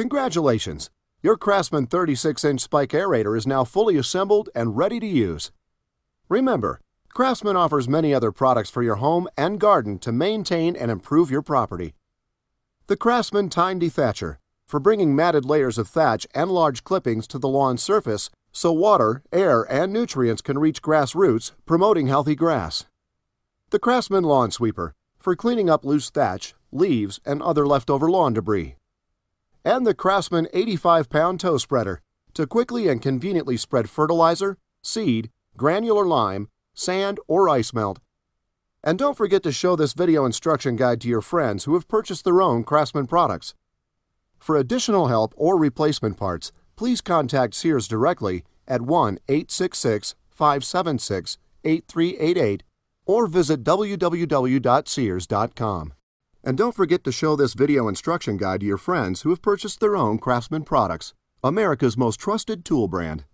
Congratulations! Your Craftsman 36 inch spike aerator is now fully assembled and ready to use. Remember, Craftsman offers many other products for your home and garden to maintain and improve your property. The Craftsman Tine Dethatcher for bringing matted layers of thatch and large clippings to the lawn surface so water, air, and nutrients can reach grass roots, promoting healthy grass. The Craftsman Lawn Sweeper for cleaning up loose thatch, leaves, and other leftover lawn debris and the Craftsman 85 pound toe spreader to quickly and conveniently spread fertilizer, seed, granular lime, sand, or ice melt. And don't forget to show this video instruction guide to your friends who have purchased their own Craftsman products. For additional help or replacement parts, please contact Sears directly at 1 866 576 8388 or visit www.sears.com. And don't forget to show this video instruction guide to your friends who have purchased their own Craftsman products, America's most trusted tool brand.